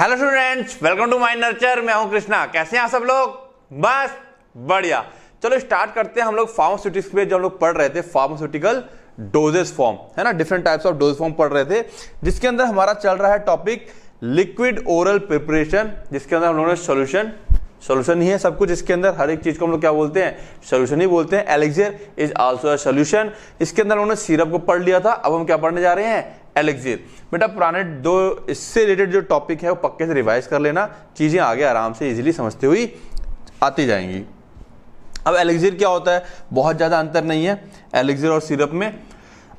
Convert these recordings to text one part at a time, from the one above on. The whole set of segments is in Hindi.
Hello students welcome to my nurture मैं हूं कृष्णा कैसे हैं आप सब लोग बस बढ़िया चलो स्टार्ट करते हैं हम लोग फार्मास्यूटिक्स पे जो हम लोग पढ़ रहे थे फार्मास्यूटिकल डोजेस फॉर्म है ना different types of dosage form पढ़ रहे थे जिसके अंदर हमारा चल रहा है टॉपिक लिक्विड ओरल प्रिपरेशन जिसके अंदर हम लोगों ने सोल्यूशन सोल्यूशन ही है सब कुछ इसके अंदर हर एक चीज को हम लोग क्या बोलते हैं सोल्यूशन ही बोलते हैं elixir is also a solution इसके अंदर उन्होंने सीरप को पढ़ लिया था अब हम क्या पढ़ने जा रहे हैं एलेक्सियर बेटा पुराने दो इससे रिलेटेड जो टॉपिक है वो पक्के से रिवाइज कर लेना चीज़ें आगे आराम से इजीली समझते हुई आती जाएंगी अब एलेक्सियर क्या होता है बहुत ज़्यादा अंतर नहीं है एलेक्सियर और सिरप में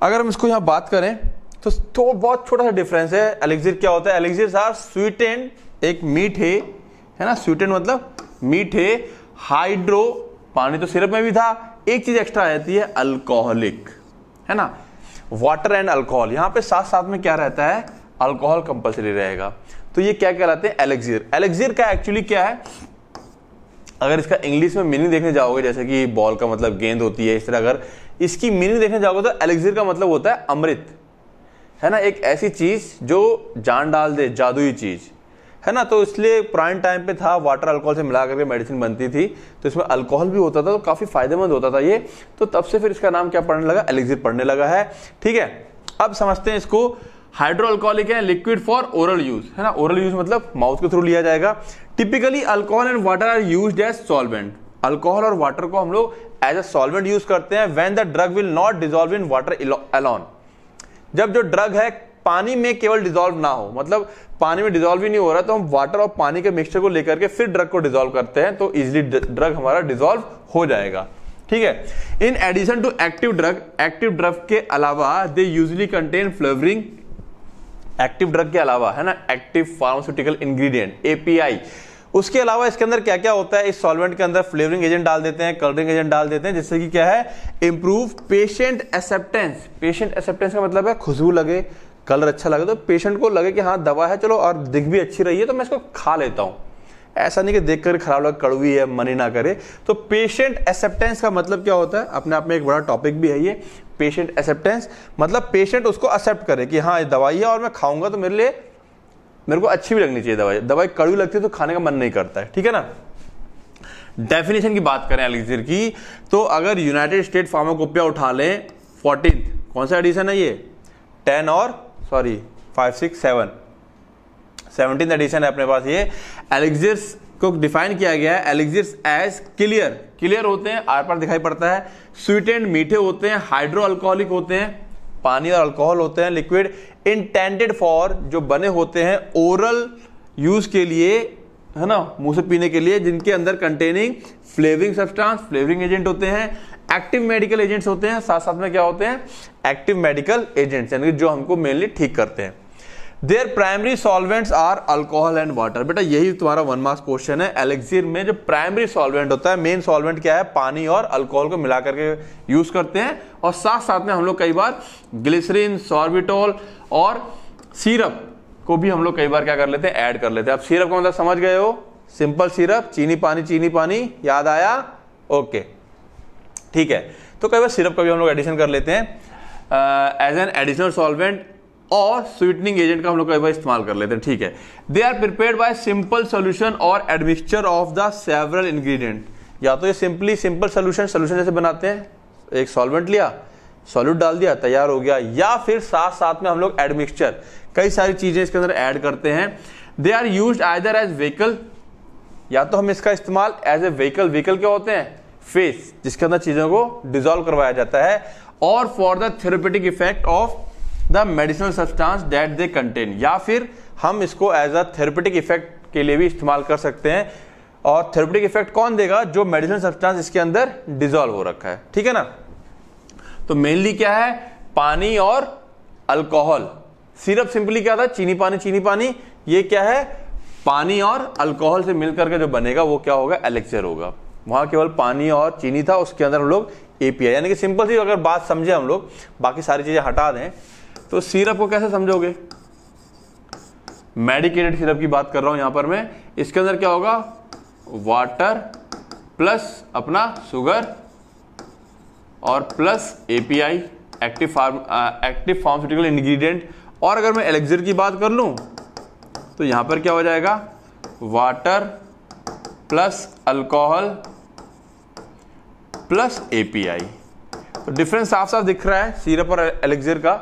अगर हम इसको यहाँ बात करें तो तो बहुत छोटा सा डिफरेंस है एलेक्सियर क्या होता है एलेक्सियर आर स्वीट एंड एक मीठे है ना स्वीट एंड मतलब मीठे हाइड्रो पानी तो सिरप में भी था एक चीज़ एक्स्ट्रा आ जाती है अल्कोहलिक है ना वाटर एंड अल्कोहल यहां पे साथ साथ में क्या रहता है अल्कोहल कंपलसरी रहेगा तो ये क्या कहलाते हैं एलेक्जियर एलेक्जीर का एक्चुअली क्या है अगर इसका इंग्लिश में मीनिंग देखने जाओगे जैसे कि बॉल का मतलब गेंद होती है इस तरह अगर इसकी मीनिंग देखने जाओगे तो एलेक्जीर का मतलब होता है अमृत है ना एक ऐसी चीज जो जान डाल दे जादुई चीज है ना तो इसलिए पुराने टाइम पे था वाटर अल्कोहल से मिला करके मेडिसिन बनती थी तो इसमें अल्कोहल भी होता था तो काफ़ी फायदेमंद होता था ये तो तब से फिर इसका नाम क्या पड़ने लगा एलिक्सिर पढ़ने लगा है ठीक है अब समझते हैं इसको हाइड्रो अल्कोहलिक है लिक्विड फॉर ओरल यूज है ना ओरल यूज मतलब माउथ के थ्रू लिया जाएगा typically alcohol and water are use as solvent alcohol और वाटर को हम लोग एज अ सॉल्वेंट यूज करते हैं when the drug will not dissolve in water alone जब जो ड्रग है पानी में केवल डिजोल्व ना हो मतलब पानी में डिजोल्व ही नहीं हो रहा तो हम वाटर और पानी के मिक्सचर को लेकर के फिर ड्रग को डिजोल्व करते हैं तो इजिली ड्रग हमारा डिजोल्व हो जाएगा ठीक है in addition to active drug active drug के अलावा they usually contain flavouring active drug के अलावा है ना एक्टिव फार्मास्यूटिकल इंग्रेडिएंट एपीआई उसके अलावा इसके अंदर क्या क्या होता है इस सॉल्वेंट के अंदर फ्लेवरिंग एजेंट डाल देते हैं कलरिंग एजेंट डाल देते हैं जिससे कि क्या है improve patient acceptance patient acceptance का मतलब है खुशबू लगे कलर अच्छा लगे तो पेशेंट को लगे कि हाँ दवा है चलो और दिख भी अच्छी रही है तो मैं इसको खा लेता हूँ ऐसा नहीं कि देख कर खराब लगे कड़वी है मन ही ना करे तो पेशेंट एक्सेप्टेंस का मतलब क्या होता है अपने आप में एक बड़ा टॉपिक भी है ये पेशेंट एक्सेप्टेंस मतलब पेशेंट उसको एक्सेप्ट करे कि हाँ ये दवाई है और मैं खाऊंगा तो मेरे लिए मेरे को अच्छी भी लगनी चाहिए दवाई दवाई कड़वी लगती है तो खाने का मन नहीं करता है ठीक है ना डेफिनेशन की बात करें एलिक्सर की तो अगर यूनाइटेड स्टेट फार्माकोपिया उठा लें फोर्टीन कौन सा एडिशन है ये टेन और sorry five six seven seventeen edition है अपने पास ये एलिग्जिर्स को डिफाइन किया गया है एलिग्जिर्स एज क्लियर क्लियर होते हैं आर पर दिखाई पड़ता है स्वीट एंड मीठे होते हैं हाइड्रो अल्कोहलिक होते हैं पानी और अल्कोहल होते हैं लिक्विड इंटेंडेड फॉर जो बने होते हैं ओरल यूज के लिए है ना मुंह से पीने के लिए जिनके अंदर containing flavouring substance flavouring agent होते हैं एक्टिव मेडिकल एजेंट्स होते हैं साथ साथ में क्या होते हैं एक्टिव मेडिकल एजेंट्स यानी जो हमको मेनली ठीक करते हैं their primary solvents are alcohol and water बेटा यही तुम्हारा वन मार्क्स क्वेश्चन है एलेक्सिर में जो प्राइमरी सॉल्वेंट होता है मेन सॉल्वेंट क्या है पानी और अल्कोहल को मिला करके यूज करते हैं और साथ साथ में हम लोग कई बार ग्लिसरीन सॉर्बिटोल और सीरप को भी हम लोग कई बार क्या कर लेते हैं ऐड कर लेते हैं अब सिरप का मतलब समझ गए हो सिंपल सिरप चीनी पानी चीनी पानी याद आया ओके ठीक है तो कई बार सिरप का भी हम लोग एडिशन कर लेते हैं एज एन एडिशनल सॉल्वेंट और स्वीटनिंग एजेंट का हम लोग कई बार इस्तेमाल कर लेते हैं ठीक है they are prepare by simple solution और admixture of the several ingredient या तो ये सिंपली सिंपल सोल्यूशन सोल्यूशन जैसे बनाते हैं एक सॉल्वेंट लिया सॉल्यूट डाल दिया तैयार हो गया या फिर साथ साथ में हम लोग एडमिक्सचर कई सारी चीजें इसके अंदर ऐड करते हैं they are use either as vehicle या तो हम इसका इस्तेमाल एज ए व्हीकल व्हीकल क्या होते हैं फेस जिसके अंदर चीजों को डिजोल्व करवाया जाता है और for the therapeutic effect of the medicinal substance that they contain या फिर हम इसको एज अ थेरेपेटिक इफेक्ट के लिए भी इस्तेमाल कर सकते हैं और थेरोपेटिक इफेक्ट कौन देगा जो मेडिसिनल सब्सटेंस इसके अंदर डिजोल्व हो रखा है ठीक है ना तो मेनली क्या है पानी और अल्कोहल सिरप सिंपली क्या था चीनी पानी चीनी पानी ये क्या है पानी और अल्कोहल से मिलकर के जो बनेगा वो क्या होगा एलेक्चर होगा वहां केवल पानी और चीनी था उसके अंदर हम लोग एपीआई यानी कि सिंपल सी अगर बात समझे हम लोग बाकी सारी चीजें हटा दें तो सिरप को कैसे समझोगे मेडिकेटेड सिरप की बात कर रहा हूं यहां पर मैं इसके अंदर क्या होगा वाटर प्लस अपना शुगर और plus API active pharm active pharmaceutical ingredient और अगर मैं एलेक्जर की बात कर लूँ तो यहाँ पर क्या हो जाएगा water plus alcohol plus API तो डिफरेंस साफ साफ दिख रहा है सीरप और एलेक्जर का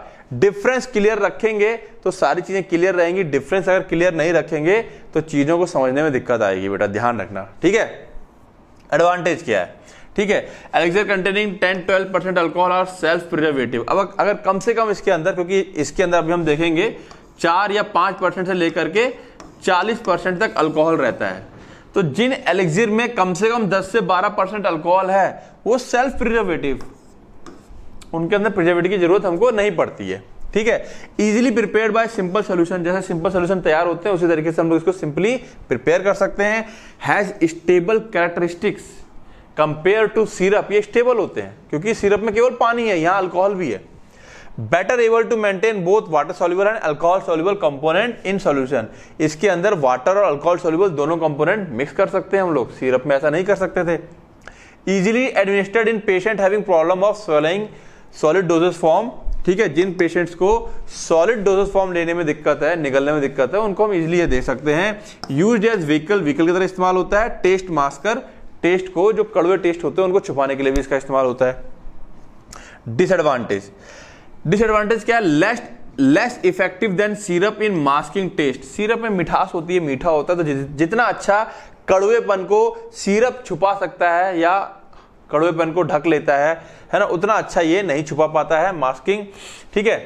डिफरेंस क्लियर रखेंगे तो सारी चीज़ें क्लियर रहेंगी डिफरेंस अगर क्लियर नहीं रखेंगे तो चीज़ों को समझने में दिक्कत आएगी बेटा ध्यान रखना ठीक है एडवांटेज क्या है ठीक है एलेक्सर कंटेनिंग 10-12 परसेंट अल्कोहल और सेल्फ प्रिजर्वेटिव अब अगर कम से कम इसके अंदर क्योंकि इसके अंदर अभी हम देखेंगे चार या पांच परसेंट से लेकर के चालीस परसेंट तक अल्कोहल रहता है तो जिन एलेक्सर में कम से कम दस से बारह परसेंट अल्कोहल है वो सेल्फ प्रिजर्वेटिव उनके अंदर प्रिजर्वेटिव की जरूरत हमको नहीं पड़ती है ठीक है easily prepare by simple solution जैसे सिंपल सोल्यूशन तैयार होते हैं उसी तरीके से हम लोग इसको सिंपली प्रिपेयर कर सकते हैं has stable characteristics compare to syrup ये स्टेबल होते हैं क्योंकि सिरप में केवल पानी है यहां अल्कोहल भी है better able to maintain both water soluble and alcohol soluble component in solution इसके अंदर वाटर और अल्कोहल सोल्यूबल दोनों कंपोनेंट मिक्स कर सकते हैं हम लोग सिरप में ऐसा नहीं कर सकते थे easily administered in patient having problem of swelling solid dosage form ठीक है जिन पेशेंट्स को सॉलिड डोजेस फॉर्म लेने में दिक्कत है निकलने में दिक्कत है उनको हम इजिली ये दे सकते हैं यूज एज व्हीकल व्हीकल की तरह इस्तेमाल होता है टेस्ट मास्कर टेस्ट को जो कड़वे टेस्ट होते हैं उनको छुपाने के लिए भी इसका इस्तेमाल होता है डिसएडवांटेज डिसएडवांटेज क्या है less less effective than syrup in masking taste syrup में मिठास होती है मीठा होता है तो जितना अच्छा कड़वेपन को सिरप छुपा सकता है या कड़वेपन को ढक लेता है है ना उतना अच्छा ये नहीं छुपा पाता है मास्किंग ठीक है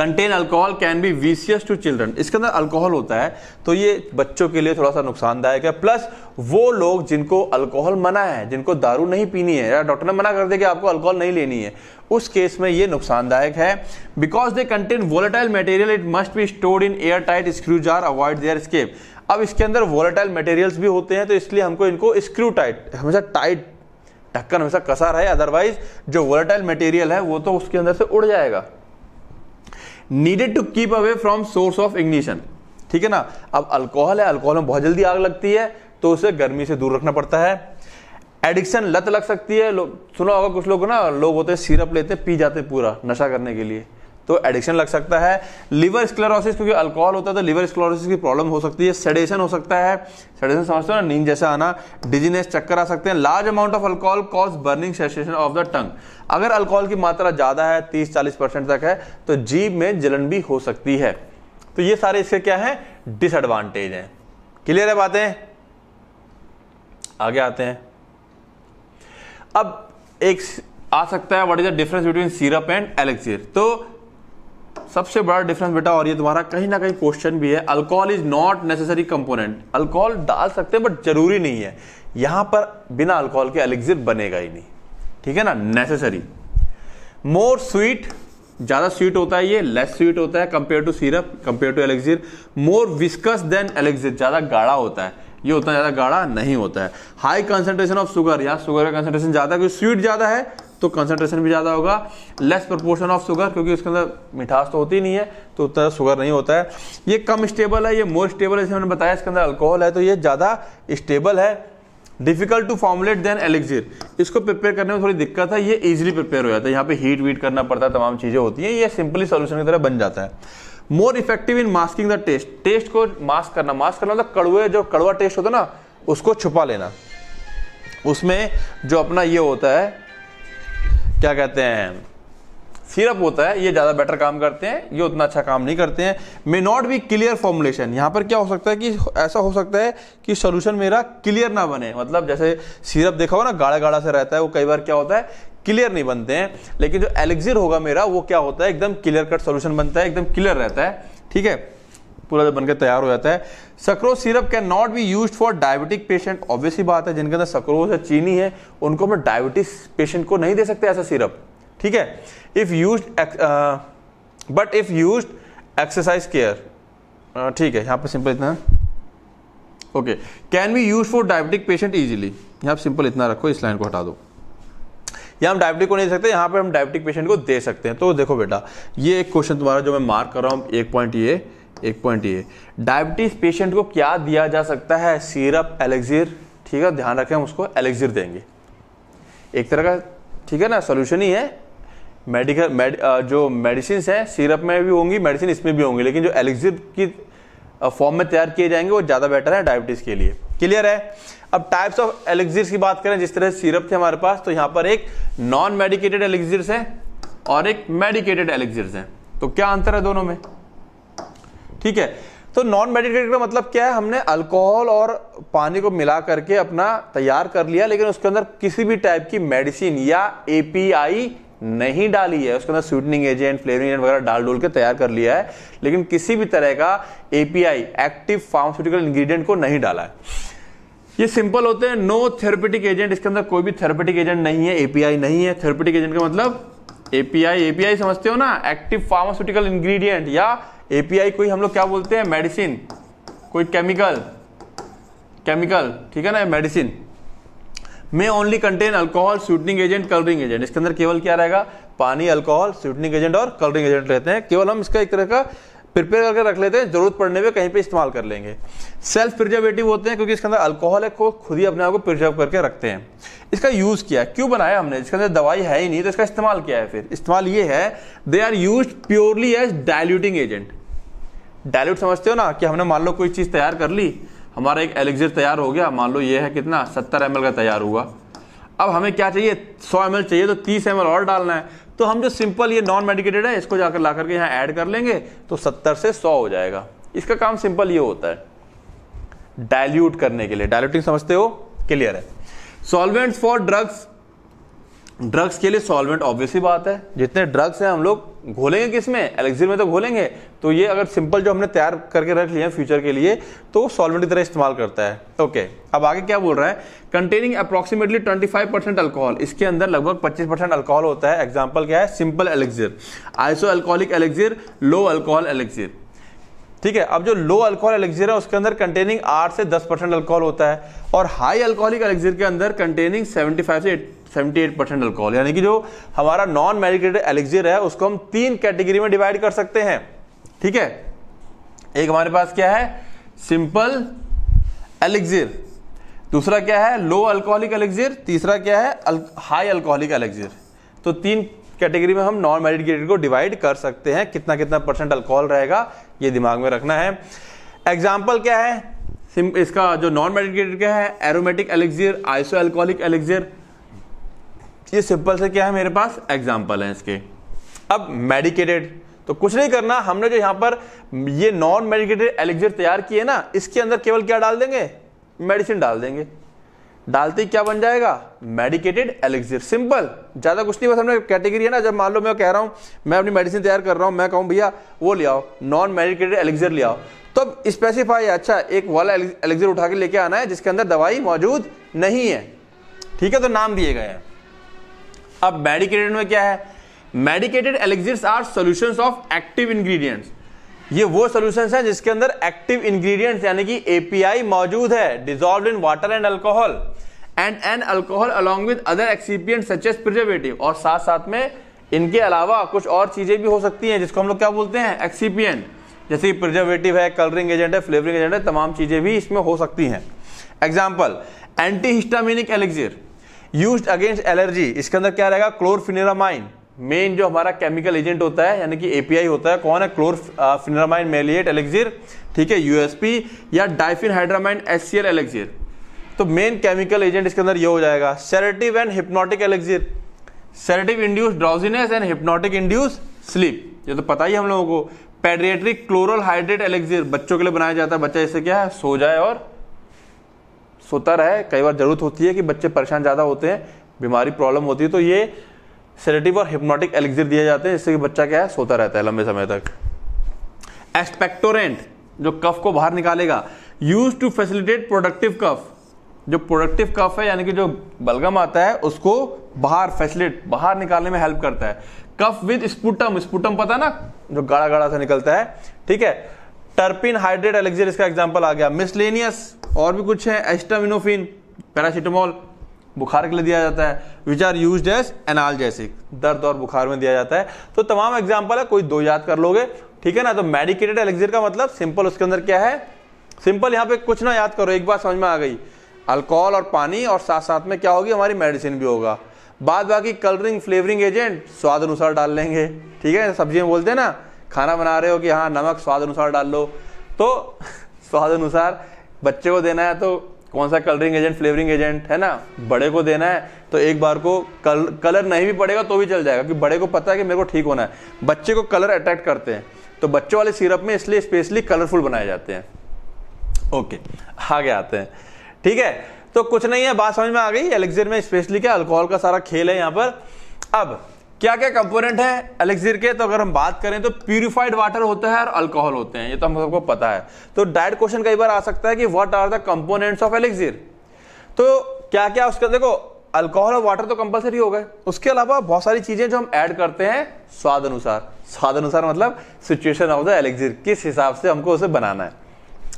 contain alcohol can be vicious to children इसके अंदर अल्कोहल होता है तो ये बच्चों के लिए थोड़ा सा नुकसानदायक है प्लस वो लोग जिनको अल्कोहल मना है जिनको दारू नहीं पीनी है या डॉक्टर ने मना कर दिया कि आपको अल्कोहल नहीं लेनी है उस केस में ये नुकसानदायक है because they contain volatile material it must be stored in air tight screw jar avoid their escape अब इसके अंदर वोलेटाइल मटेरियल्स भी होते हैं तो इसलिए हमको इनको स्क्रू टाइट हमेशा टाइट ढक्कन हमेशा कसा रहे अदरवाइज जो वोलेटाइल मटेरियल है वो तो उसके अंदर से उड़ जाएगा needed to keep away from source of ignition ठीक है ना अब अल्कोहल है अल्कोहल में बहुत जल्दी आग लगती है तो उसे गर्मी से दूर रखना पड़ता है एडिक्शन लत लग सकती है सुना होगा कुछ लोग ना लोग होते हैं सिरप लेते पी जाते पूरा नशा करने के लिए तो एडिक्शन लग सकता है लिवर स्क्लेरोसिस क्योंकि अल्कोहल होता है तो लिवर स्क्लेरोसिस की प्रॉब्लम हो सकती है सेडेशन हो सकता है सेडेशन समझते हो ना नींद जैसा आना डिजीनेस चक्कर आ सकते हैं large amount of alcohol cause burning sensation of the tongue अगर अल्कोहल की मात्रा ज़्यादा है तीस चालीस परसेंट तक है तो जीभ में जलन भी हो सकती है तो ये सारे इसके क्या है डिसएडवांटेज हैं क्लियर है बातें आगे आते हैं अब एक आ सकता है what is the difference between syrup and elixir तो सबसे बड़ा डिफरेंस बेटा और ये तुम्हारा कहीं ना कहीं क्वेश्चन भी है alcohol is not necessary component alcohol डाल सकते हैं बट जरूरी नहीं है यहां पर बिना अल्कोहल के एलिग्जिर बनेगा ही नहीं ठीक है ना नेसेसरी मोर स्वीट ज्यादा स्वीट होता है ये लेस स्वीट होता है compare to syrup compare to elixir more viscous than elixir ज्यादा गाढ़ा होता है ये उतना ज्यादा गाढ़ा नहीं होता है हाई कंसेंट्रेशन ऑफ सुगर या सुगर का कंसेंट्रेशन ज्यादा क्योंकि स्वीट ज्यादा है तो कंसनट्रेशन भी ज़्यादा होगा लेस प्रपोर्शन ऑफ शुगर क्योंकि उसके अंदर मिठास तो होती नहीं है तो उतना शुगर नहीं होता है ये कम स्टेबल है ये मोर स्टेबल है जैसे मैंने बताया इसके अंदर अल्कोहल है तो ये ज़्यादा स्टेबल है difficult to formulate than elixir इसको प्रिपेयर करने में थोड़ी दिक्कत है ये इजीली प्रिपेयर हो जाता है यहाँ पे हीट वीट करना पड़ता है तमाम चीज़ें होती हैं ये सिंपली सोल्यूशन की तरह बन जाता है more effective in masking the taste taste को मास्क करना मास्क करना मतलब कड़वे जो कड़वा टेस्ट होता है ना उसको छुपा लेना उसमें जो अपना ये होता है क्या कहते हैं सिरप होता है ये ज़्यादा बेटर काम करते हैं ये उतना अच्छा काम नहीं करते हैं may not be clear formulation यहाँ पर क्या हो सकता है कि ऐसा हो सकता है कि सोल्यूशन मेरा क्लियर ना बने मतलब जैसे सिरप देखा हो ना गाढ़ा गाढ़ा से रहता है वो कई बार क्या होता है क्लियर नहीं बनते हैं लेकिन जो एलेक्सिर होगा मेरा वो क्या होता है एकदम क्लियर कट सोल्यूशन बनता है एकदम क्लियर रहता है ठीक है पूरा जब बनकर तैयार हो जाता है sucrose syrup can not be use for diabetic patient obviously बात है जिनके अंदर सक्रोज या चीनी है उनको हम डायबिटिक पेशेंट को नहीं दे सकते ऐसा सिरप ठीक है if use but if use exercise care ठीक है यहाँ पर सिंपल इतना okay can be use for diabetic patient easily यहाँ पर सिंपल इतना रखो इस लाइन को हटा दो या हम डायबिटिक को नहीं दे सकते यहाँ पर हम डायबिटिक पेशेंट को दे सकते हैं तो देखो बेटा ये एक क्वेश्चन तुम्हारा जो मैं मार्क कर रहा हूँ एक पॉइंट ये एक पॉइंट ये डायबिटीज़ पेशेंट को क्या दिया जा सकता है सीरप एलेक्जीर ठीक है ध्यान रखें हम उसको एलेक्जीर देंगे एक तरह का ठीक है ना सोल्यूशन ही है मेडिकल मेड, जो मेडिसिन है सीरप में भी होंगी मेडिसिन इसमें भी होंगी लेकिन जो एलेक्जीर की फॉर्म में तैयार किए जाएंगे वो ज़्यादा बेटर है डायबिटीज़ के लिए क्लियर है अब टाइप्स ऑफ एलेक्जिर्स की बात करें जिस तरह सीरप थे हमारे पास तो यहाँ पर एक नॉन मेडिकेटेड एलेक्जिर्स है और एक मेडिकेटेड एलेक्जिर्स है तो क्या अंतर है दोनों में ठीक है तो नॉन मेडिकेटेड का मतलब क्या है हमने अल्कोहल और पानी को मिला करके अपना तैयार कर लिया लेकिन उसके अंदर किसी भी टाइप की मेडिसिन या एपीआई नहीं डाली है उसके अंदर स्वीटनिंग एजेंट फ्लेवरिंग एजेंट वगैरह डाल डोल के तैयार कर लिया है लेकिन किसी भी तरह का एपीआई एक्टिव फार्मास्यूटिकल इंग्रेडिएंट को नहीं डाला है ये सिंपल होते हैं नो थेरेपेटिक एजेंट इसके अंदर कोई भी थेरेपेटिक एजेंट नहीं है एपीआई नहीं है थेरेपेटिक एजेंट का मतलब एपीआई एपीआई समझते हो ना एक्टिव फार्मास्यूटिकल इंग्रेडिएंट या एपीआई कोई हम लोग क्या बोलते हैं मेडिसिन कोई केमिकल केमिकल ठीक है ना medicine may only contain alcohol sweetening agent colouring agent इसके अंदर केवल क्या रहेगा पानी अल्कोहल स्वीटनिंग एजेंट और कलरिंग एजेंट रहते हैं केवल हम इसका एक तरह का प्रिपेयर करके रख लेते हैं जरूरत पड़ने पे कहीं पे इस्तेमाल कर लेंगे सेल्फ प्रिजर्वेटिव होते हैं क्योंकि इसके अंदर अल्कोहल है को खुद ही अपने आप को प्रिजर्व करके रखते हैं इसका यूज़ किया क्यों बनाया हमने इसके अंदर दवाई है ही नहीं तो इसका इस्तेमाल किया है फिर इस्तेमाल ये है they are used purely as diluting agent dilute समझते हो ना कि हमने मान लो कोई चीज़ तैयार कर ली हमारा एक एलेक्जर तैयार हो गया मान लो ये है कितना सत्तर एम का तैयार हुआ अब हमें क्या चाहिए सौ एम चाहिए तो तीस एम और डालना है तो हम जो सिंपल ये नॉन मेडिकेटेड है इसको जाकर ला करके यहाँ ऐड कर लेंगे तो सत्तर से सौ हो जाएगा इसका काम सिंपल ये होता है डायल्यूट करने के लिए डायल्यूटिंग समझते हो क्लियर है सॉल्वेंट्स फॉर ड्रग्स ड्रग्स के लिए सॉल्वेंट ऑब्वियसली बात है जितने ड्रग्स हैं हम लोग घोलेंगे किस में एलेक्सिर में तो घोलेंगे तो ये अगर सिंपल जो हमने तैयार करके रख लिया है फ्यूचर के लिए तो सॉल्वेंट की तरह इस्तेमाल करता है ओके okay, अब आगे क्या बोल रहा है कंटेनिंग अप्रोक्सीमेटली 25 परसेंट अल्कोहल इसके अंदर लगभग 25 परसेंट अल्कोहल होता है एग्जाम्पल क्या है simple elixir isoalcoholic elixir low alcohol elixir ठीक है अब जो लो अल्कोहल एलेक्जियर है उसके अंदर कंटेनिंग आठ से दस परसेंट अल्कोहल होता है और हाई अल्कोहलिक एलेक्जियर के अंदर कंटेनिंग सेवेंटी फाइव से सेवेंटी एट परसेंट अल्कोहल यानी कि जो हमारा नॉन मेडिकेटेड एलेक्जियर है उसको हम तीन कैटेगरी में डिवाइड कर सकते हैं ठीक है एक हमारे पास क्या है सिंपल एलेक्जियर दूसरा क्या है लो अल्कोहलिक एलेक्जियर तीसरा क्या है अल, हाई अल्कोहलिक एलेक्जियर तो तीन कैटेगरी में हम नॉन मेडिकेटेड को डिवाइड कर सकते हैं कितना कितना परसेंट अल्कोहल रहेगा ये दिमाग में रखना है एग्जाम्पल क्या है इसका जो नॉन मेडिकेटेड क्या है aromatic elixir isoalcoholic elixir ये सिंपल से क्या है मेरे पास एग्जाम्पल है इसके अब मेडिकेटेड तो कुछ नहीं करना हमने जो यहां पर ये नॉन मेडिकेटेड एलेक्जियर तैयार किए ना इसके अंदर केवल क्या डाल देंगे मेडिसिन डाल देंगे डालते क्या बन जाएगा मेडिकेटेड एलेक्सर सिंपल ज़्यादा कुछ नहीं बस हमने कैटेगरी है ना जब मान लो मैं कह रहा हूं मैं अपनी मेडिसिन तैयार कर रहा हूं मैं कहूं भैया वो ले आओ नॉन मेडिकेटेड एलेक्सर ले आओ तो स्पेसिफाई अच्छा एक वाला एलेक्सर उठा के लेके आना है जिसके अंदर दवाई मौजूद नहीं है ठीक है तो नाम दिए गए हैं अब मेडिकेटेड में क्या है medicated elixirs are solution of active ingredient ये वो सोल्यूशन हैं जिसके अंदर एक्टिव इंग्रेडिएंट्स यानी कि एपीआई मौजूद है dissolve in water and alcohol and an alcohol along with other excipient such as preservative और साथ साथ में इनके अलावा कुछ और चीज़ें भी हो सकती हैं जिसको हम लोग क्या बोलते हैं एक्सीपियंट जैसे प्रिजर्वेटिव है कलरिंग एजेंट है फ्लेवरिंग एजेंट है तमाम चीज़ें भी इसमें हो सकती हैं example antihistaminic elixir use against allergy इसके अंदर क्या रहेगा क्लोरफिनेरामाइन मेन जो हमारा केमिकल एजेंट होता है यानी कि एपीआई होता है कौन है क्लोरफिनेरामाइन मेलिएट एलेक्जिर ठीक है यूएसपी या डाइफिन हाइड्रामाइन एस सी एल एलेक्जिर तो मेन केमिकल एजेंट इसके अंदर ये हो जाएगा sedative and hypnotic elixir sedative induce drowsiness and hypnotic induce sleep ये तो पता ही हम लोगों को पेडिएट्रिक क्लोरल हाइड्रेट एलेक्सिर बच्चों के लिए बनाया जाता है बच्चा इससे क्या है सो जाए और सोता रहे कई बार जरूरत होती है कि बच्चे परेशान ज़्यादा होते हैं बीमारी प्रॉब्लम होती है तो ये सेरेटिव और हिप्नोटिक एलेक्सिर दिए जाते हैं जिससे कि बच्चा क्या है सोता रहता है लंबे समय तक एस्पेक्टोरेंट जो कफ को बाहर निकालेगा use to facilitate productive cough जो प्रोडक्टिव कफ है यानी कि जो बलगम आता है उसको बाहर फैसिलेट बाहर निकालने में हेल्प करता है कफ विद स्पुटम स्पुटम पता ना जो गाढ़ा गाढ़ा सा निकलता है ठीक है टर्पिन हाइड्रेट एलेक्जर इसका एग्जाम्पल आ गया मिसलेनियस और भी कुछ है एस्टामिनोफिन पैरासिटामोल बुखार के लिए दिया जाता है विच आर यूज एज एनाल दर्द और बुखार में दिया जाता है तो तमाम एग्जाम्पल है कोई दो याद कर लोगे ठीक है ना तो मेडिकेटेड एलेक्जर का मतलब सिंपल उसके अंदर क्या है सिंपल यहां पे कुछ ना याद करो एक बार समझ में आ गई अल्कोहल और पानी और साथ साथ में क्या होगी हमारी मेडिसिन भी होगा बाद बाकी कलरिंग फ्लेवरिंग एजेंट स्वाद अनुसार डाल लेंगे ठीक है सब्जी में बोलते हैं ना खाना बना रहे हो कि हाँ नमक स्वाद अनुसार डाल लो तो स्वाद अनुसार बच्चे को देना है तो कौन सा कलरिंग एजेंट फ्लेवरिंग एजेंट है ना बड़े को देना है तो एक बार को कल कलर नहीं भी पड़ेगा तो भी चल जाएगा क्योंकि बड़े को पता है कि मेरे को ठीक होना है बच्चे को कलर अट्रैक्ट करते हैं तो बच्चों वाले सिरप में इसलिए स्पेशली कलरफुल बनाए जाते हैं ओके आगे आते हैं ठीक है तो कुछ नहीं है बात समझ में आ गई एलेक्सर में स्पेशली क्या अल्कोहल का सारा खेल है यहाँ पर अब क्या क्या कंपोनेंट है एलेक्सर के तो अगर हम बात करें तो प्यूरिफाइड वाटर होता है और अल्कोहल होते हैं ये तो हम सबको पता है तो डायरेक्ट क्वेश्चन कई बार आ सकता है कि what are the components of elixir तो क्या क्या उसके देखो अल्कोहल और वाटर तो कंपलसरी हो गए उसके अलावा बहुत सारी चीजें जो हम ऐड करते हैं स्वाद अनुसार स्वाद अनुसार मतलब सिचुएशन ऑफ द एलेक्सर किस हिसाब से हमको उसे बनाना है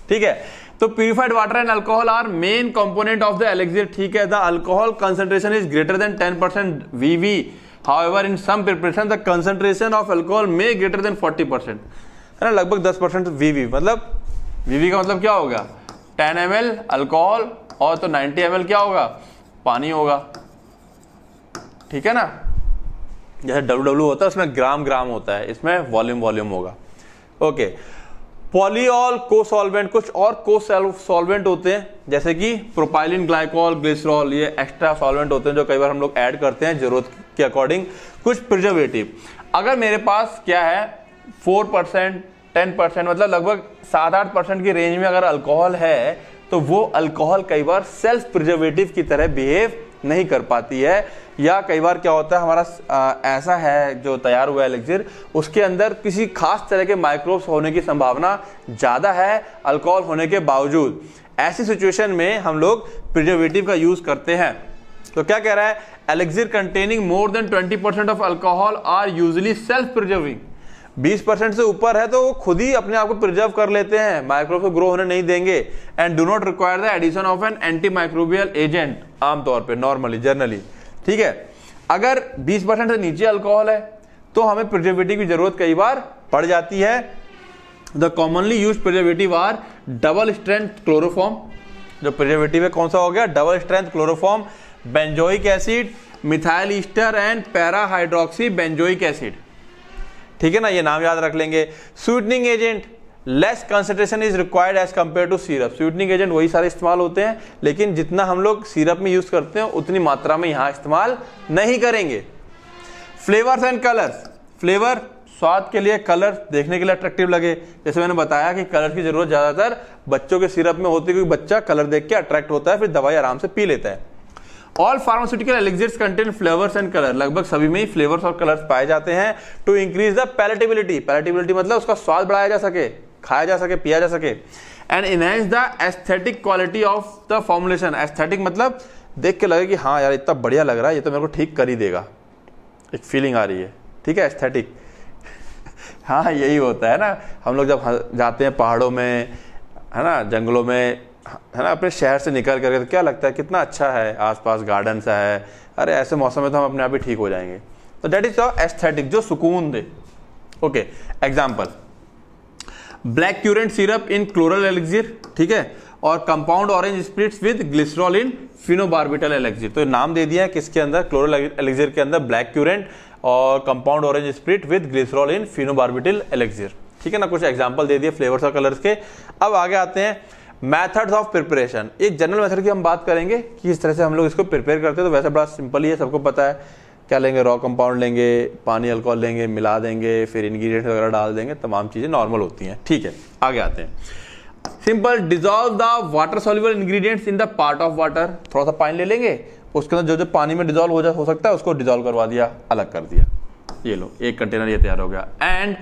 ठीक है तो purified water and alcohol are main component of the elixir ठीक है the alcohol concentration is greater than 10 percent v v however in some preparation the concentration of alcohol may greater than 40 percent है ना लगभग 10 परसेंट वीवी मतलब वीवी का मतलब क्या होगा 10 एम एल अल्कोहल और तो 90 एम क्या होगा पानी होगा ठीक है ना जैसे डब्ल्यू डब्ल्यू होता है उसमें ग्राम ग्राम होता है इसमें वॉल्यूम वॉल्यूम होगा ओके okay. पॉलीऑल को सॉल्वेंट कुछ और को सॉल्वेंट होते हैं जैसे कि प्रोपाइलिन ग्लाइकॉल ग्लिसरॉल ये एक्स्ट्रा सॉल्वेंट होते हैं जो कई बार हम लोग ऐड करते हैं जरूरत के अकॉर्डिंग कुछ प्रिजर्वेटिव अगर मेरे पास क्या है फोर परसेंट टेन परसेंट मतलब लगभग सात आठ परसेंट की रेंज में अगर अल्कोहल है तो वो अल्कोहल कई बार सेल्फ प्रिजर्वेटिव की तरह बिहेव नहीं कर पाती है या कई बार क्या होता है हमारा ऐसा है जो तैयार हुआ है एलेक्जिर उसके अंदर किसी खास तरह के माइक्रोब्स होने की संभावना ज़्यादा है अल्कोहल होने के बावजूद ऐसी सिचुएशन में हम लोग प्रिजर्वेटिव का यूज़ करते हैं तो क्या कह रहा है elixir containing more than 20% percent of alcohol are usually self preserving 20 percent से ऊपर है तो वो खुद ही अपने आप को प्रिजर्व कर लेते हैं माइक्रोब्स को ग्रो होने नहीं देंगे and do not require the addition of an antimicrobial agent आमतौर पर नॉर्मली जनरली ठीक है अगर 20 परसेंट से नीचे अल्कोहल है तो हमें प्रिजर्वेटिव की जरूरत कई बार पड़ जाती है the commonly use preservative are double strength chloroform जो प्रिजर्वेटिव है कौन सा हो गया double strength chloroform benzoic acid methyl ester and parahydroxy benzoic acid ठीक है ना ये नाम याद रख लेंगे sweetening agent less concentration is required as compare to syrup sweetening agent वही सारे इस्तेमाल होते हैं लेकिन जितना हम लोग सीरप में यूज करते हैं उतनी मात्रा में यहां इस्तेमाल नहीं करेंगे फ्लेवर्स एंड कलर्स फ्लेवर स्वाद के लिए कलर देखने के लिए अट्रैक्टिव लगे जैसे मैंने बताया कि कलर की जरूरत ज़्यादातर बच्चों के सिरप में होती है क्योंकि बच्चा कलर देख के अट्रैक्ट होता है फिर दवाई आराम से पी लेता है all pharmaceutical elixir contain flavours and colour लगभग सभी में ही फ्लेवर्स और कलर्स पाए जाते हैं to increase the palatability palatability मतलब उसका स्वाद बढ़ाया जा सके खाया जा सके पिया जा सके and enhance the aesthetic quality of the formulation aesthetic मतलब देख के लगे कि हाँ यार इतना बढ़िया लग रहा है ये तो मेरे को ठीक कर ही देगा एक फीलिंग आ रही है ठीक है एस्थेटिक हाँ यही होता है ना हम लोग जब जाते हैं पहाड़ों में है ना जंगलों में है ना अपने शहर से निकल करके तो क्या लगता है कितना अच्छा है आसपास गार्डन सा है अरे ऐसे मौसम में तो हम अपने आप ही ठीक हो जाएंगे तो डेट इज द एस्थेटिक जो सुकून दे okay example black currant syrup in chloral elixir ठीक है और compound orange spirits with glycerol in phenobarbital elixir तो नाम दे दिया किसके अंदर क्लोरल एलेक्सिर के अंदर ब्लैक क्यूरेंट और compound orange spirit with glycerol in phenobarbital elixir ठीक है ना कुछ एग्जाम्पल दे दिए फ्लेवर्स और कलर्स के अब आगे आते हैं मैथड्स ऑफ प्रिपरेशन एक जनरल मेथड की हम बात करेंगे कि इस तरह से हम लोग इसको प्रिपेयर करते हैं तो वैसे बड़ा सिंपल ही है सबको पता है क्या लेंगे रॉ कंपाउंड लेंगे पानी अल्कोहल लेंगे मिला देंगे फिर इन्ग्रीडियंट वगैरह डाल देंगे तमाम चीज़ें नॉर्मल होती हैं ठीक है आगे आते हैं simple dissolve the water soluble ingredients in the part of water थोड़ा सा पानी ले लेंगे उसके अंदर जो जो पानी में डिजोल्व हो जा हो सकता है उसको डिजोल्व करवा दिया अलग कर दिया ये लो एक कंटेनर ये तैयार हो गया and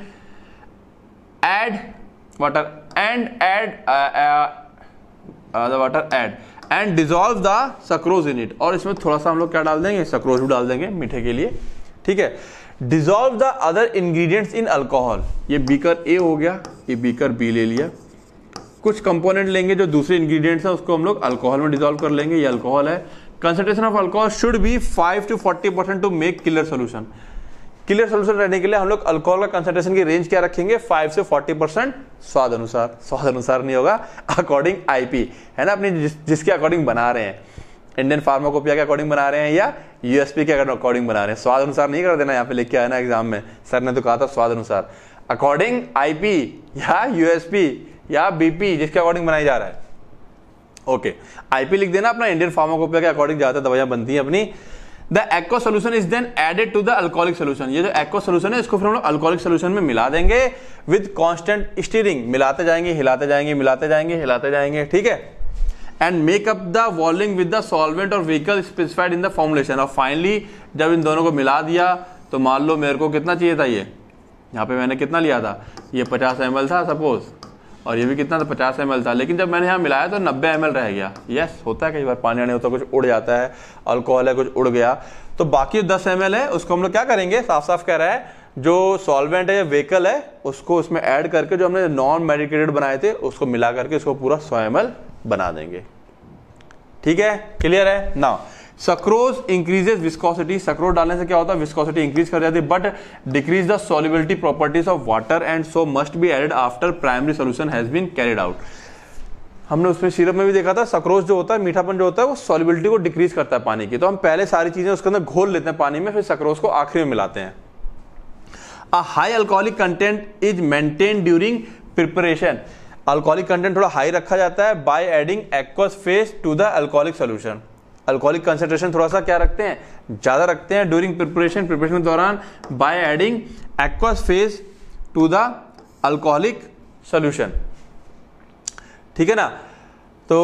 add water and add the water add and dissolve the sucrose in it और इसमें थोड़ा सा हम लोग क्या डाल देंगे सक्रोज भी डाल देंगे मीठे के लिए ठीक है dissolve the other ingredients in alcohol ये बीकर ए हो गया ये बीकर बी ले लिया कुछ कंपोनेंट लेंगे जो दूसरे इंग्रेडिएंट्स हैं उसको हम लोग अल्कोहल में डिजोल्व कर लेंगे ये अल्कोहल है concentration of alcohol should be five to forty percent to make clear solution clear solution रहने के लिए हम लोग अल्कोहल का कंसेंट्रेशन की रेंज क्या रखेंगे 5 से 40 परसेंट स्वाद अनुसार स्वाद अनुसार नहीं होगा अकॉर्डिंग आईपी है ना अपनी जिस, जिसके अकॉर्डिंग बना रहे हैं इंडियन फार्माकोपिया के अकॉर्डिंग बना रहे हैं या यूएसपी के अकॉर्डिंग बना रहे हैं स्वाद अनुसार नहीं कर देना यहाँ पे लिख के आना ना एग्जाम में सर ने तो कहा था स्वाद अनुसार अकॉर्डिंग आईपी या यूएसपी या बीपी जिसके अकॉर्डिंग बनाया जा रहा है ओके आईपी लिख देना अपना इंडियन फार्माकोपिया के अकॉर्डिंग ज्यादा दवाइयां बनती हैं अपनी the aqua solution is then added to the alcoholic solution ये जो एक्वा सोल्यूशन है इसको फिर हम लोग अल्कोहलिक सोल्यूशन में मिला देंगे विद कॉन्स्टेंट स्टीरिंग मिलाते जाएंगे हिलाते जाएंगे मिलाते जाएंगे हिलाते जाएंगे ठीक है and make up the volume with the solvent और vehicle specified in the formulation और फाइनली जब इन दोनों को मिला दिया तो मान लो मेरे को कितना चाहिए था ये यहाँ पे मैंने कितना लिया था ये पचास एम था सपोज और ये भी कितना था पचास एम था लेकिन जब मैंने यहाँ मिलाया तो नब्बे एम रह गया यस होता है कई बार पानी आने होता तो है कुछ उड़ जाता है अल्कोहल है कुछ उड़ गया तो बाकी दस एम है उसको हम लोग क्या करेंगे साफ साफ कह रहा है जो सॉल्वेंट है या व्हीकल है उसको उसमें ऐड करके जो हमने नॉन मेडिकेटेड बनाए थे उसको मिला करके उसको पूरा सौ एम बना देंगे ठीक है क्लियर है ना सक्रोज इंक्रीजेज विस्कोसिटी सक्रोज डालने से क्या होता है विस्कोसिटी इंक्रीज कर जाती है but decrease the solubility properties of water and so must be added after primary solution has been carried out हमने उसमें सिरप में भी देखा था सक्रोज जो होता है मीठापन जो होता है वो सॉलिबिलिटी को डिक्रीज करता है पानी की तो हम पहले सारी चीजें उसके अंदर घोल लेते हैं पानी में फिर सक्रोज को आखिरी में मिलाते हैं a high alcoholic content is maintain during preparation alcoholic content थोड़ा हाई रखा जाता है by adding aqueous phase to the alcoholic solution alcoholic concentration थोड़ा सा क्या रखते हैं ज़्यादा रखते हैं ड्यूरिंग प्रिपरेशन प्रिपरेशन के दौरान by adding aqueous phase to the alcoholic solution ठीक है ना तो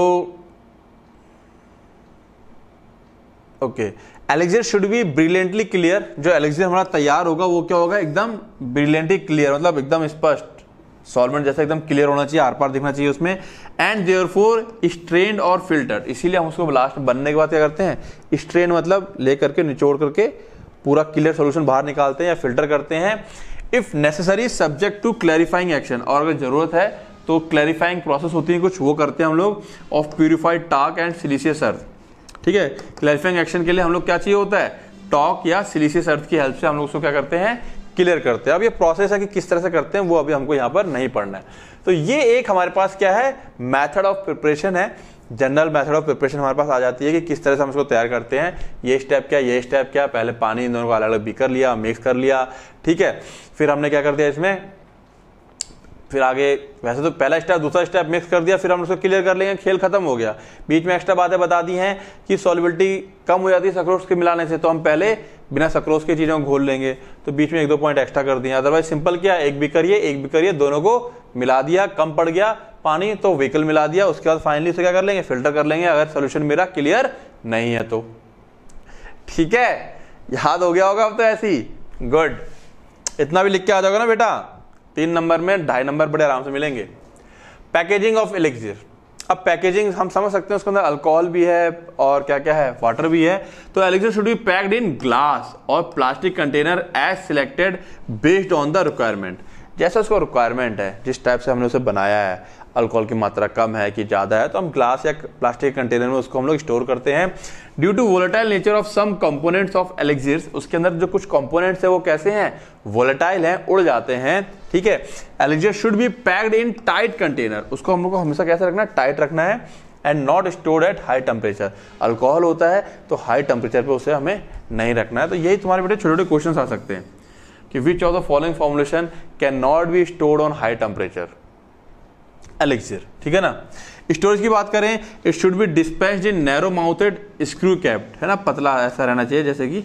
okay elixir should be brilliantly clear जो एलेक्जर हमारा तैयार होगा वो क्या होगा एकदम ब्रिलियंटली क्लियर मतलब एकदम स्पष्ट सॉल्वेंट जैसा एकदम क्लियर होना चाहिए आर पार दिखना चाहिए उसमें एंड देअर फोर स्ट्रेन और फिल्टर्ड इसीलिए हम उसको लास्ट बनने के बाद क्या करते हैं स्ट्रेन मतलब ले करके निचोड़ करके पूरा क्लियर सोल्यूशन बाहर निकालते हैं या फिल्टर करते हैं if necessary subject to clarifying action और अगर जरूरत है तो क्लैरिफाइंग प्रोसेस होती है कुछ वो करते हैं हम लोग of purified talc and siliceous earth ठीक है क्लैरिफाइंग एक्शन के लिए हम लोग क्या चाहिए होता है टॉक या सिलिसियस अर्थ की हेल्प से हम लोग उसको क्या करते हैं क्लियर करते हैं अब ये प्रोसेस है कि किस तरह से करते हैं वो अभी हमको यहाँ पर नहीं पढ़ना है तो ये एक हमारे पास क्या है मैथड ऑफ प्रिपरेशन है जनरल मेथड ऑफ प्रिपरेशन हमारे पास आ जाती है कि किस तरह से हम इसको तैयार करते हैं ये स्टेप क्या ये स्टेप क्या पहले पानी इन दोनों को अलग अलग बीकर लिया मिक्स कर लिया ठीक है फिर हमने क्या कर दिया इसमें फिर आगे वैसे तो पहला स्टेप दूसरा स्टेप मिक्स कर दिया फिर हम उसको क्लियर कर लेंगे खेल खत्म हो गया बीच में एक्स्ट्रा बातें बता दी हैं कि सॉलिबिलिटी कम हो जाती है सक्रोट्स के मिलाने से तो हम पहले बिना सक्रोस की चीज़ों को घोल लेंगे तो बीच में एक दो पॉइंट एक्स्ट्रा कर दिया अदरवाइज सिंपल क्या एक भी करिए एक भी करिए दोनों को मिला दिया कम पड़ गया पानी तो व्हीकल मिला दिया उसके बाद फाइनली उसे क्या कर लेंगे फिल्टर कर लेंगे अगर सोल्यूशन मेरा क्लियर नहीं है तो ठीक है याद हो गया होगा अब तो ऐसी गुड इतना भी लिख के आ जाओगे ना बेटा तीन नंबर में ढाई नंबर बड़े आराम से मिलेंगे पैकेजिंग ऑफ एलिक्सियर अब पैकेजिंग हम समझ सकते हैं उसके अंदर अल्कोहल भी है और क्या क्या है वाटर भी है तो elixir should be packed in glass और plastic container as selected based on the requirement जैसा उसका रिक्वायरमेंट है जिस टाइप से हमने उसे बनाया है अल्कोहल की मात्रा कम है कि ज़्यादा है तो हम ग्लास या प्लास्टिक कंटेनर में उसको हम लोग स्टोर करते हैं due to volatile nature of some components of elixirs उसके अंदर जो कुछ कंपोनेंट्स है वो कैसे हैं वोलेटाइल हैं उड़ जाते हैं ठीक है elixir should be packed in tight container उसको हम लोग को हमेशा कैसे रखना है टाइट रखना है and not stored at high temperature alcohol होता है तो हाई टेम्परेचर पे उसे हमें नहीं रखना है तो यही तुम्हारे बेटे छोटे छोटे क्वेश्चन आ सकते हैं कि which of the following formulation can not be stored on high temperature elixir ठीक है ना स्टोरेज की बात करें it should be dispatch in narrow mouthed screw capped है ना पतला ऐसा रहना चाहिए जैसे कि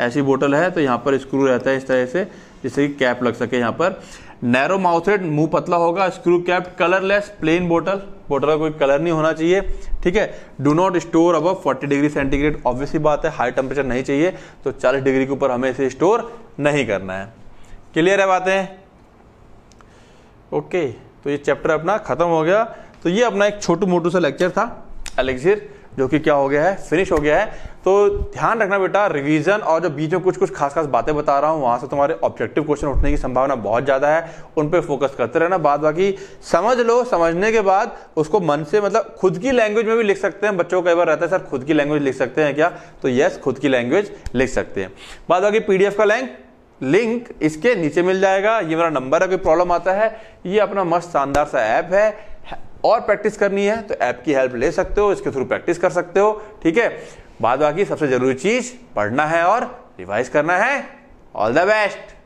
ऐसी बोतल है तो यहाँ पर स्क्रू रहता है इस तरह से जिससे कि कैप लग सके यहाँ पर नैरो माउथेड मुंह पतला होगा स्क्रू कैप कलरलेस प्लेन बोतल बोतल का कोई कलर नहीं होना चाहिए ठीक है डू नॉट स्टोर अब 40 डिग्री सेंटीग्रेड ऑब्वियसली बात है हाई टेम्परेचर नहीं चाहिए तो 40 डिग्री के ऊपर हमें इसे स्टोर नहीं करना है क्लियर है बातें ओके okay. तो ये चैप्टर अपना खत्म हो गया तो ये अपना एक छोटू मोटू सा लेक्चर था एलेक्सिर जो कि क्या हो गया है फिनिश हो गया है तो ध्यान रखना बेटा रिवीजन और जो बीच में कुछ कुछ खास खास बातें बता रहा हूँ वहाँ से तुम्हारे ऑब्जेक्टिव क्वेश्चन उठने की संभावना बहुत ज़्यादा है उन पर फोकस करते रहना बाद बाकी समझ लो समझने के बाद उसको मन से मतलब खुद की लैंग्वेज में भी लिख सकते हैं बच्चों का कई बार रहता है सर खुद की लैंग्वेज लिख सकते हैं क्या तो यस खुद की लैंग्वेज लिख सकते हैं बाद बाकी पी का लैंग लिंक इसके नीचे मिल जाएगा ये मेरा नंबर है कोई प्रॉब्लम आता है ये अपना मस्त शानदार सा ऐप है और प्रैक्टिस करनी है तो ऐप की हेल्प ले सकते हो इसके थ्रू प्रैक्टिस कर सकते हो ठीक है बाद बाकी सबसे जरूरी चीज पढ़ना है और रिवाइज करना है ऑल द बेस्ट